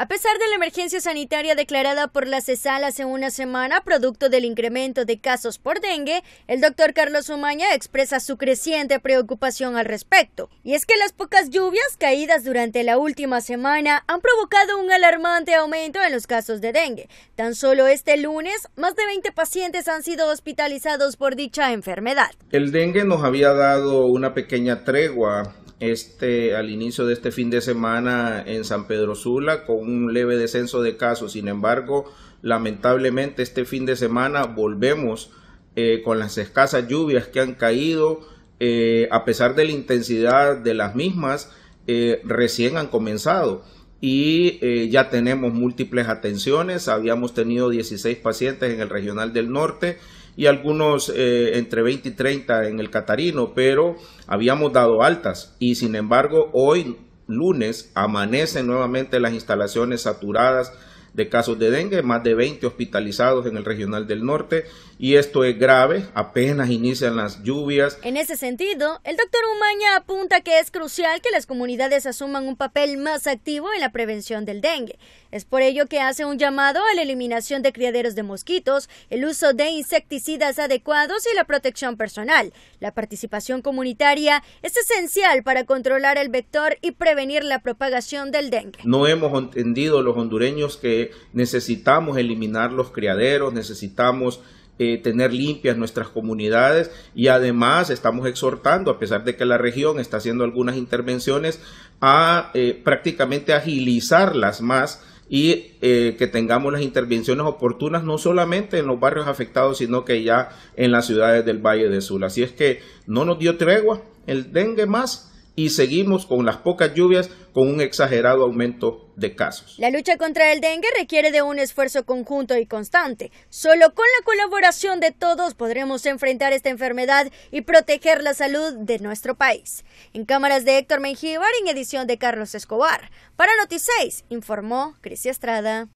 A pesar de la emergencia sanitaria declarada por la CESAL hace una semana, producto del incremento de casos por dengue, el doctor Carlos Umaña expresa su creciente preocupación al respecto. Y es que las pocas lluvias caídas durante la última semana han provocado un alarmante aumento en los casos de dengue. Tan solo este lunes, más de 20 pacientes han sido hospitalizados por dicha enfermedad. El dengue nos había dado una pequeña tregua este, al inicio de este fin de semana en San Pedro Sula con un leve descenso de casos. Sin embargo, lamentablemente este fin de semana volvemos eh, con las escasas lluvias que han caído, eh, a pesar de la intensidad de las mismas, eh, recién han comenzado y ya tenemos múltiples atenciones. Habíamos tenido 16 pacientes en el Regional del Norte y algunos eh, entre 20 y 30 en el Catarino, pero habíamos dado altas y sin embargo hoy lunes amanecen nuevamente las instalaciones saturadas de casos de dengue, más de 20 hospitalizados en el regional del norte y esto es grave, apenas inician las lluvias. En ese sentido, el doctor Umaña apunta que es crucial que las comunidades asuman un papel más activo en la prevención del dengue. Es por ello que hace un llamado a la eliminación de criaderos de mosquitos, el uso de insecticidas adecuados y la protección personal. La participación comunitaria es esencial para controlar el vector y prevenir la propagación del dengue. No hemos entendido los hondureños que necesitamos eliminar los criaderos, necesitamos eh, tener limpias nuestras comunidades y además estamos exhortando, a pesar de que la región está haciendo algunas intervenciones, a eh, prácticamente agilizarlas más y eh, que tengamos las intervenciones oportunas no solamente en los barrios afectados, sino que ya en las ciudades del Valle de Sula. Así es que no nos dio tregua el dengue más, y seguimos con las pocas lluvias con un exagerado aumento de casos. La lucha contra el dengue requiere de un esfuerzo conjunto y constante. Solo con la colaboración de todos podremos enfrentar esta enfermedad y proteger la salud de nuestro país. En cámaras de Héctor Mengíbar, en edición de Carlos Escobar. Para Noticias informó Cris Estrada.